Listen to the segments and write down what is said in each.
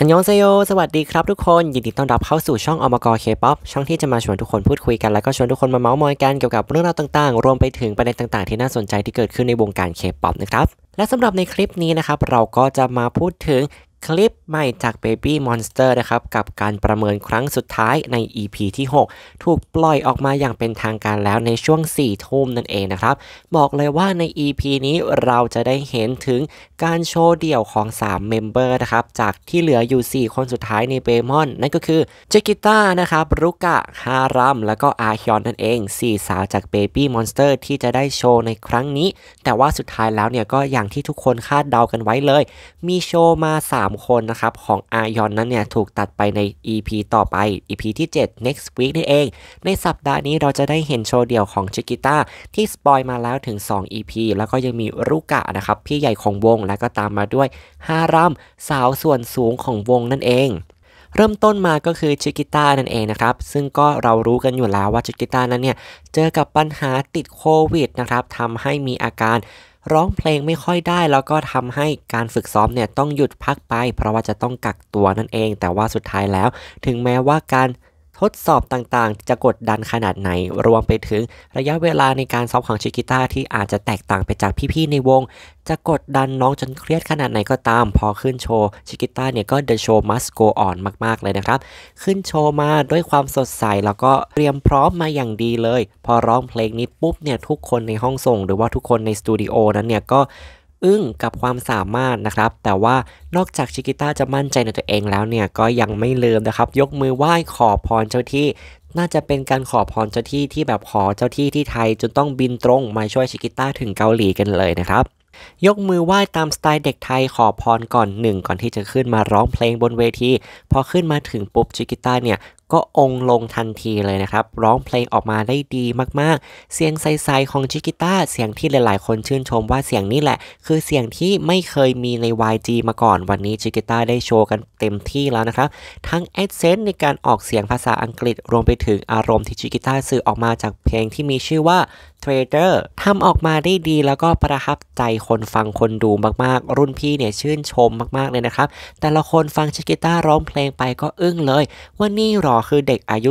อันยองเซโยสวัสดีครับทุกคน ยินดีต้อนรับเข้าสู่ช่องอมกอเคป๊อปช่องที่จะมาชวนทุกคนพูดคุยกัน แล้วก็ชวนทุกคนมาเมาส์มอยกันเกี่ยวกับเรื่องราวต่างๆ รวมไปถึงประเด็นต่างๆ ที่น่าสนใจที่เกิดขึ้นในวงการเคป๊อปนะครับ และสำหรับในคลิปนี้นะครับ เราก็จะมาพูดถึงคลิปใหม่จาก Baby Monster นะครับกับการประเมินครั้งสุดท้ายใน EP ที่ 6 ถูกปล่อยออกมาอย่างเป็นทางการแล้วในช่วง 4 ทุ่มนั่นเองนะครับ บอกเลยว่าใน EP นี้เราจะได้เห็นถึงการโชว์เดี่ยวของ 3 เมมเบอร์นะครับจากที่เหลืออยู่ 4 คนสุดท้ายในเบมอนนั่นก็คือเจกิต้านะครับรุกะฮารัมแล้วก็อาฮยอนนั่นเอง 4 สาวจาก Baby Monster ที่จะได้โชว์ในครั้งนี้ แต่ว่าสุดท้ายแล้วเนี่ยก็อย่างที่ทุกคนคาดเดากันไว้เลย มีโชว์มา3 3คนนะครับของอายอนนั้นเนี่ยถูกตัดไปใน EP ต่อไป EP ที่ 7 next week นี่เอง ในสัปดาห์นี้เราจะได้เห็นโชว์เดี่ยวของชิกิต้าที่สปอยมาแล้วถึง 2 EP แล้วก็ยังมีรุกะนะครับพี่ใหญ่ของวงแล้วก็ตามมาด้วยฮารัมสาวส่วนสูงของวงนั่นเอง เริ่มต้นมาก็คือชิกิต้านั่นเองนะครับ ซึ่งก็เรารู้กันอยู่แล้วว่าชิกิต้านั้นเนี่ยเจอกับปัญหาติดโควิดนะครับทำให้มีอาการร้องเพลงไม่ค่อยได้แล้วก็ทำให้การฝึกซ้อมเนี่ยต้องหยุดพักไป เพราะว่าจะต้องกักตัวนั่นเองแต่ว่าสุดท้ายแล้ว ถึงแม้ว่าการทดสอบต่างๆ จะกดดันขนาดไหน รวมไปถึงระยะเวลาในการซ้อมของชิกิต้าที่อาจจะแตกต่างไปจากพี่ๆในวง จะกดดันน้องจนเครียดขนาดไหนก็ตาม พอขึ้นโชว์ชิกิต้าเนี่ยก็ the show must go on มากๆ เลยนะครับ ขึ้นโชว์มาด้วยความสดใส แล้วก็เตรียมพร้อมมาอย่างดีเลย พอร้องเพลงนี้ปุ๊บเนี่ยทุกคนในห้องส่งหรือว่าทุกคนในสตูดิโอนั้นเนี่ยก็อึ้งกับความสามารถนะครับแต่ว่านอกจากชิกิต้าจะมั่นใจในตัวเองแล้วเนี่ยก็ยังไม่ลืมนะครับยกมือไหว้ขอพรเจ้าที่ น่าจะเป็นการขอพรเจ้าที่ที่แบบขอเจ้าที่ที่ไทยจนต้องบินตรงมาช่วยชิกิต้าถึงเกาหลีกันเลยนะครับยกมือไหว้ตามสไตล์เด็กไทยขอพรก่อนหนึ่งก่อนที่จะขึ้นมาร้องเพลงบนเวทีพอขึ้นมาถึงปุ๊บชิกิต้าเนี่ยก็องลงทันทีเลยนะครับ ร้องเพลงออกมาได้ดีมากๆ เสียงใส ๆ ของชิกิต้าเสียงที่หลายๆ คนชื่นชมว่าเสียงนี้แหละ คือเสียงที่ไม่เคยมีใน YG มาก่อน วันนี้ชิกิต้าได้โชว์กันเต็มที่แล้วนะครับ ทั้งเอดเซนต์ในการออกเสียงภาษาอังกฤษ รวมไปถึงอารมณ์ที่ชิกิต้าสื่อออกมาจากเพลงที่มีชื่อว่า p เ e d a t ทำออกมาได้ดีแล้วก็ประทับใจคนฟังคนดูมากๆ รุ่นพี่เนี่ยชื่นชมมากๆเลยนะครับ แต่ละคนฟังชิกิต้าร้องเพลงไปก็อึ้งเลยว่านี่หรอคือเด็กอายุ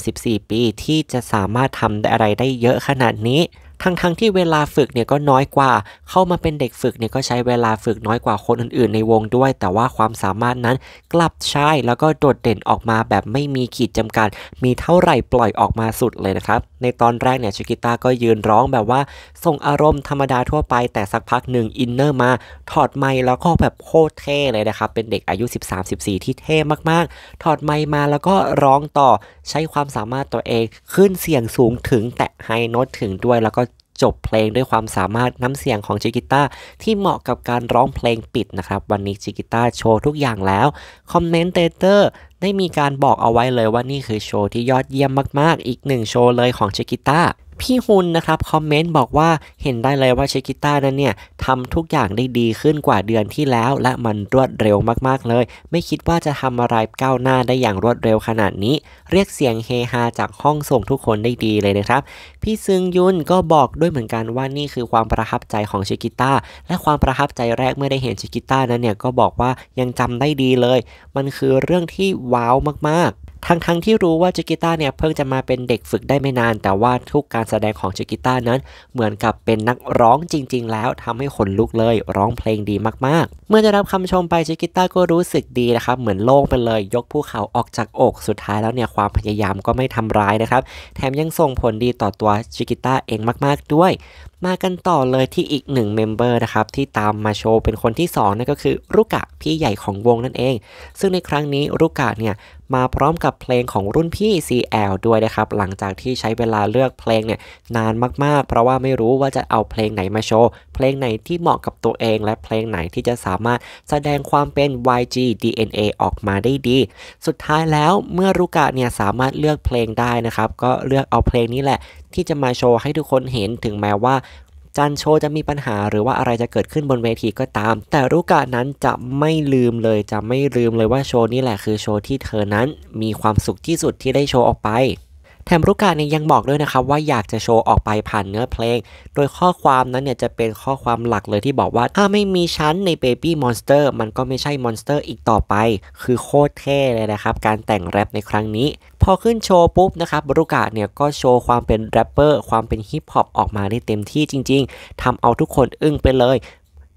13-14 ปีที่จะสามารถทำอะไรได้เยอะขนาดนี้ทั้งๆทที่เวลาฝึกเนี่ยก็น้อยกว่าเข้ามาเป็นเด็กฝึกเนี่ยก็ใช้เวลาฝึกน้อยกว่าคนอื่นๆ ในวงด้วย แต่ว่าความสามารถนั้นกลับใช้แล้วก็โดดเด่นออกมาแบบไม่มีขีดจำกัดมีเท่าไหร่ปล่อยออกมาสุดเลยนะครับ ในตอนแรกเนี่ยชิกิต้าก็ยืนร้องแบบว่าส่งอารมณ์ธรรมดาทั่วไป แต่สักพักหนึ่งอินเนอร์มา ถอดไมค์แล้วก็แบบโคตรเท่เลยนะครับเป็นเด็กอายุ 13-14ที่เท่มากๆ ถอดไมค์มาแล้วก็ร้องต่อใช้ความสามารถตัวเองขึ้นเสียงสูงถึง แตะไฮโน้ตถึงด้วยแล้วก็จบเพลงด้วยความสามารถน้ำเสียงของจิกิต้าที่เหมาะกับการร้องเพลงปิดนะครับ วันนี้จิกิต้าโชว์ทุกอย่างแล้ว คอมเมนเตอร์ได้มีการบอกเอาไว้เลยว่านี่คือโชว์ที่ยอดเยี่ยมมากๆ อีกหนึ่งโชว์เลยของจิกิต้าพี่ฮุนนะครับคอมเมนต์บอกว่าเห็นได้เลยว่าเชคิต้านั้นเนี่ยทำทุกอย่างได้ดีขึ้นกว่าเดือนที่แล้ว และมันรวดเร็วมากๆเลย ไม่คิดว่าจะทำอะไรก้าวหน้าได้อย่างรวดเร็วขนาดนี้ เรียกเสียงเฮฮาจากห้องส่งทุกคนได้ดีเลยนะครับพี่ซึงยุนก็บอกด้วยเหมือนกันว่านี่คือความประทับใจของเชคิต้าและความประทับใจแรกเมื่อได้เห็นเชคิต้านั้นเนี่ยก็บอกว่ายังจำได้ดีเลย มันคือเรื่องที่ว้าวมากๆทั้งๆทที่รู้ว่าจิกิต้าเนี่ยเพิ่งจะมาเป็นเด็กฝึกได้ไม่นาน แต่ว่าทุกการแสดงของจิกิต้านั้นเหมือนกับเป็นนักร้องจริงๆแล้วทำให้ขนลุกเลยร้องเพลงดีมากๆ เมื่อได้รับคำชมไปจิกิต้าก็รู้สึกดีนะครับเหมือนโล่งไปเลย ยกภูเขาออกจากอกสุดท้ายแล้วเนี่ยความพยายามก็ไม่ทำร้ายนะครับแถมยังส่งผลดีต่อตัวจิกิต้าเองมากๆด้วยมากันต่อเลยที่อีกหนึ่งเมมเบอร์นะครับ ที่ตามมาโชว์เป็นคนที่2นั่นก็คือรุกะพี่ใหญ่ของวงนั่นเอง ซึ่งในครั้งนี้รุกะเนี่ยมาพร้อมกับเพลงของรุ่นพี่ CL ด้วยนะครับหลังจากที่ใช้เวลาเลือกเพลงเนี่ยนานมากๆ เพราะว่าไม่รู้ว่าจะเอาเพลงไหนมาโชว์เพลงไหนที่เหมาะกับตัวเอง และเพลงไหนที่จะสามารถแสดงความเป็น YG DNA ออกมาได้ดี สุดท้ายแล้วเมื่อรุกะเนี่ยสามารถเลือกเพลงได้นะครับ ก็เลือกเอาเพลงนี้แหละที่จะมาโชว์ให้ทุกคนเห็นถึงแม้ว่า จันโชจะมีปัญหาหรือว่าอะไรจะเกิดขึ้นบนเวทีก็ตาม แต่รูกะนั้นจะไม่ลืมเลย จะไม่ลืมเลยว่าโชว์นี่แหละคือโชว์ที่เธอนั้นมีความสุขที่สุดที่ได้โชว์ออกไปแถมรุกาเนี่ยยังบอกด้วยนะครับว่าอยากจะโชว์ออกไปผ่านเนื้อเพลง โดยข้อความนั้นเนี่ยจะเป็นข้อความหลักเลยที่บอกว่าถ้าไม่มีชั้นใน Baby Monster มันก็ไม่ใช่มอนสเตอร์อีกต่อไป คือโคตรเท่เลยนะครับการแต่งแรปในครั้งนี้ พอขึ้นโชว์ปุ๊บนะครับรุกาเนี่ยก็โชว์ความเป็นแรปเปอร์ความเป็นฮิปฮอปออกมาได้เต็มที่จริงๆทำเอาทุกคนอึ้งไปเลย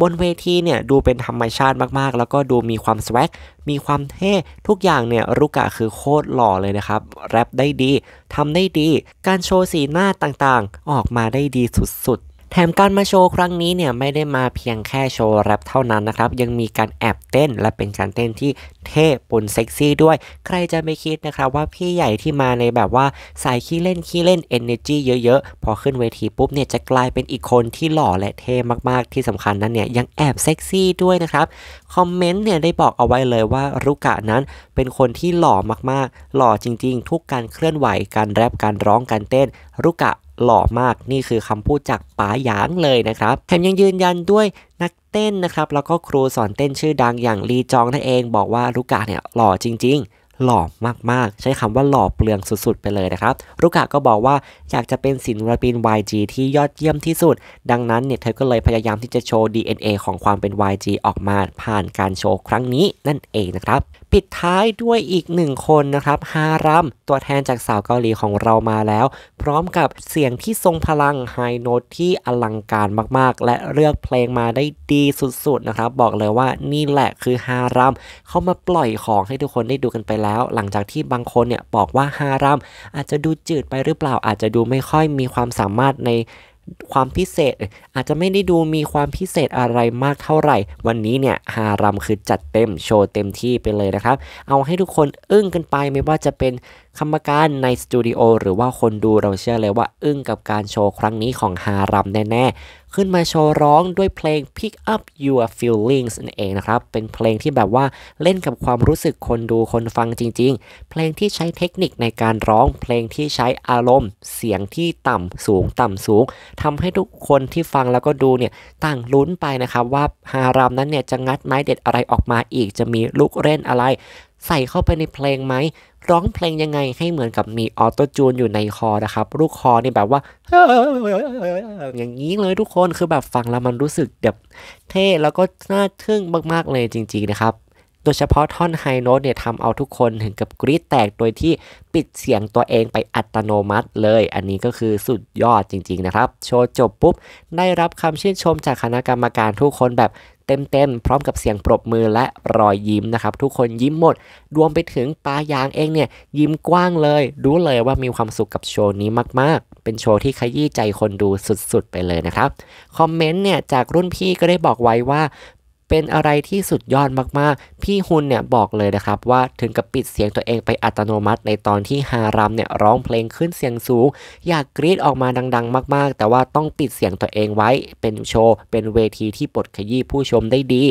บนเวทีเนี่ยดูเป็นธรรมชาติมากๆ แล้วก็ดูมีความสวักมีความเท่ ทุกอย่างเนี่ยรุกะคือโคตรหล่อเลยนะครับแรปได้ดีทำได้ดีการโชว์สีหน้าต่างๆออกมาได้ดีสุดๆแถมการมาโชว์ครั้งนี้เนี่ยไม่ได้มาเพียงแค่โชว์แรปเท่านั้นนะครับยังมีการแอบเต้นและเป็นการเต้นที่เท่ปนเซ็กซี่ด้วย ใครจะไม่คิดนะครับว่าพี่ใหญ่ที่มาในแบบว่าสายขี้เล่นขี้เล่นเอเนจีเยอะๆ พอขึ้นเวทีปุ๊บเนี่ยจะกลายเป็นอีกคนที่หล่อและเท่มากๆ ที่สำคัญนั้นเนี่ยยังแอบเซ็กซี่ด้วยนะครับคอมเมนต์เนี่ยได้บอกเอาไว้เลยว่ารุกะนั้นเป็นคนที่หล่อมากๆ หล่อจริง ๆ ทุกการเคลื่อนไหวการแรปการร้องการเต้นรุกะหล่อมากนี่คือคำพูดจากป๋าหยางเลยนะครับ แถมยังยืนยันด้วยนักเต้นนะครับ แล้วก็ครูสอนเต้นชื่อดังอย่างลีจองนั่นเองบอกว่าลูกกาเนี่ยหล่อจริง ๆหล่อมากๆ ใช้คำว่าหล่อเปลืองสุดๆไปเลยนะครับรุกะก็บอกว่า อยากจะเป็นศิลปิน YG ที่ยอดเยี่ยมที่สุด ดังนั้นเนี่ยเธอก็เลยพยายามที่จะโชว์ DNA ของความเป็น YG ออกมาผ่านการโชว์ครั้งนี้นั่นเองนะครับ ปิดท้ายด้วยอีกหนึ่งคนนะครับฮารัมตัวแทนจากสาวเกาหลีของเรามาแล้ว พร้อมกับเสียงที่ทรงพลังไฮโน้ตที่อลังการมากๆ และเลือกเพลงมาได้ดีสุดๆนะครับบอกเลยว่านี่แหละคือฮารัมเขามาปล่อยของให้ทุกคนได้ดูกันไปแล้วหลังจากที่บางคนเนี่ยบอกว่าฮารามอาจจะดูจืดไปหรือเปล่า อาจจะดูไม่ค่อยมีความสามารถในความพิเศษ อาจจะไม่ได้ดูมีความพิเศษอะไรมากเท่าไหร่ วันนี้เนี่ยฮารัมคือจัดเต็มโชว์เต็มที่ไปเลยนะครับเอาให้ทุกคนอึ้งกันไปไม่ว่าจะเป็นกรรมการในสตูดิโอหรือว่าคนดูเราเชื่อเลยว่าอึ้งกับการโชว์ครั้งนี้ของฮารัมแน่ๆ ขึ้นมาโชว์ร้องด้วยเพลง Pick Up Your Feelings นั่นเองนะครับ เป็นเพลงที่แบบว่าเล่นกับความรู้สึกคนดูคนฟังจริงๆ เพลงที่ใช้เทคนิคในการร้องเพลงที่ใช้อารมณ์ เสียงที่ต่ำสูงต่ำสูงทำให้ทุกคนที่ฟังแล้วก็ดูเนี่ย ต่างลุ้นไปนะครับว่าฮารัมนั้นเนี่ยจะงัดไม้เด็ดอะไรออกมาอีกจะมีลูกเล่นอะไร ใส่เข้าไปในเพลงไหมร้องเพลงยังไงให้เหมือนกับมีออโต้จูนอยู่ในคอนะครับ ลูกคอนี่แบบว่าอย่างนี้เลยทุกคนคือแบบฟังแล้วมันรู้สึกแบบเท่ แล้วก็น่าทึ่งมากๆเลยจริงๆนะครับ โดยเฉพาะท่อนไฮโน้ตเนี่ยทำเอาทุกคนถึงกับกรี๊ดแตกโดยที่ปิดเสียงตัวเองไปอัตโนมัติเลย อันนี้ก็คือสุดยอดจริงๆนะครับ โชว์จบปุ๊บได้รับคำชื่นชมจากคณะกรรมการทุกคนแบบเต็มๆ พร้อมกับเสียงปรบมือและรอยยิ้มนะครับ ทุกคนยิ้มหมดรวมไปถึงปายางเองเนี่ย ยิ้มกว้างเลยรู้เลยว่ามีความสุขกับโชว์นี้มากๆ เป็นโชว์ที่ขยี้ใจคนดูสุดๆไปเลยนะครับ คอมเมนต์เนี่ย จากรุ่นพี่ก็ได้บอกไว้ว่าเป็นอะไรที่สุดยอดมากๆ พี่ฮุนเนี่ยบอกเลยนะครับว่าถึงกับปิดเสียงตัวเองไปอัตโนมัติในตอนที่ฮารัมเนี่ยร้องเพลงขึ้นเสียงสูง อยากกรีดออกมาดัง ๆ มากๆ แต่ว่าต้องปิดเสียงตัวเองไว้เป็นโชว์ เป็นเวทีที่ปลดขยี้ผู้ชมได้ดี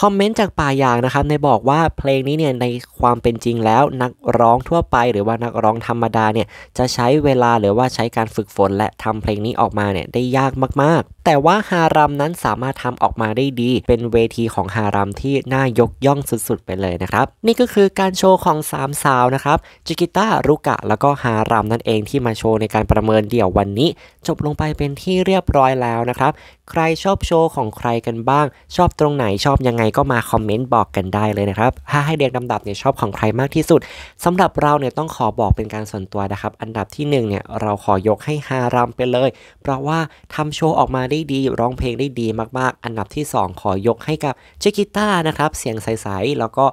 คอมเมนต์จากป่ายางนะครับ ในบอกว่าเพลงนี้เนี่ยในความเป็นจริงแล้วนักร้องทั่วไป หรือว่านักร้องธรรมดาเนี่ย จะใช้เวลาหรือว่าใช้การฝึกฝน และทำเพลงนี้ออกมาเนี่ยได้ยากมากๆ แต่ว่าฮารัมนั้นสามารถทำออกมาได้ดีเป็นเวทีของฮารัมที่น่ายกย่องสุดๆไปเลยนะครับนี่ก็คือการโชว์ของ 3 สาว นะครับจิกิต้ารุกะแล้วก็ฮารัมนั่นเองที่มาโชว์ในการประเมินเดี่ยววันนี้ จบลงไปเป็นที่เรียบร้อยแล้วนะครับใครชอบโชว์ของใครกันบ้าง ชอบตรงไหนชอบยังไงก็มาคอมเมนต์บอกกันได้เลยนะครับถ้าให้เรียงลำดับเนี่ยชอบของใครมากที่สุด สำหรับเราเนี่ยต้องขอบอกเป็นการส่วนตัวนะครับ อันดับที่ 1เนี่ยเราขอยกให้ฮารามไปเลย เพราะว่าทำโชว์ออกมาได้ดี ร้องเพลงได้ดีมากๆ อันดับที่ 2 ขอยกให้กับเชกิต้านะครับเสียงใสๆแล้วก็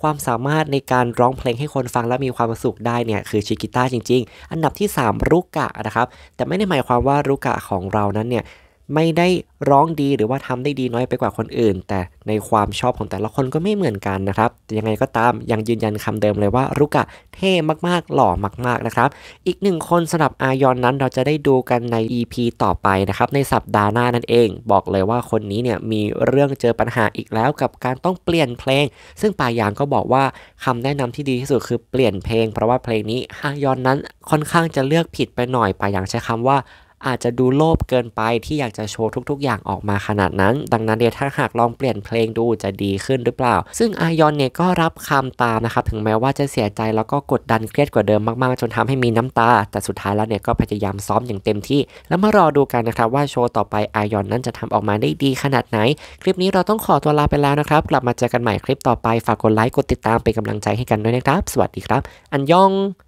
ความสามารถในการร้องเพลงให้คนฟังและมีความสุขได้เนี่ยคือชิกิต้าจริงๆอันดับที่3รุกะนะครับ แต่ไม่ได้หมายความว่ารุกะของเรานั้นเนี่ยไม่ได้ร้องดีหรือว่าทำได้ดีน้อยไปกว่าคนอื่น แต่ในความชอบของแต่ละคนก็ไม่เหมือนกันนะครับ ยังไงก็ตามยังยืนยันคำเดิมเลยว่ารุกะเท่มากๆหล่อมากๆนะครับ อีกหนึ่งคนสำหรับอายอนนั้นเราจะได้ดูกันใน EP ต่อไปนะครับ ในสัปดาห์หน้านั่นเอง บอกเลยว่าคนนี้เนี่ยมีเรื่องเจอปัญหาอีกแล้วกับการต้องเปลี่ยนเพลง ซึ่งปายางก็บอกว่าคำแนะนำที่ดีที่สุดคือเปลี่ยนเพลง เพราะว่าเพลงนี้อายอนนั้นค่อนข้างจะเลือกผิดไปหน่อยปายางใช้คำว่าอาจจะดูโลภเกินไปที่อยากจะโชว์ทุกๆ อย่างออกมาขนาดนั้น ดังนั้นเดี๋ยวถ้าหากลองเปลี่ยนเพลงดูจะดีขึ้นหรือเปล่า ซึ่งอายอนเนี่ยก็รับคำตามนะครับถึงแม้ว่าจะเสียใจแล้วก็กดดันเครียดกว่าเดิมมากๆ จนทำให้มีน้ำตาแต่สุดท้ายแล้วเนี่ยก็พยายามซ้อมอย่างเต็มที่ แล้วมารอดูกันนะครับว่าโชว์ต่อไปอายอนนั้นจะทำออกมาได้ดีขนาดไหนคลิปนี้เราต้องขอตัวลาไปแล้วนะครับกลับมาเจอกันใหม่คลิปต่อไปฝากกดไลค์กดติดตามเป็นกำลังใจให้กันด้วยนะครับ สวัสดีครับ อันยอง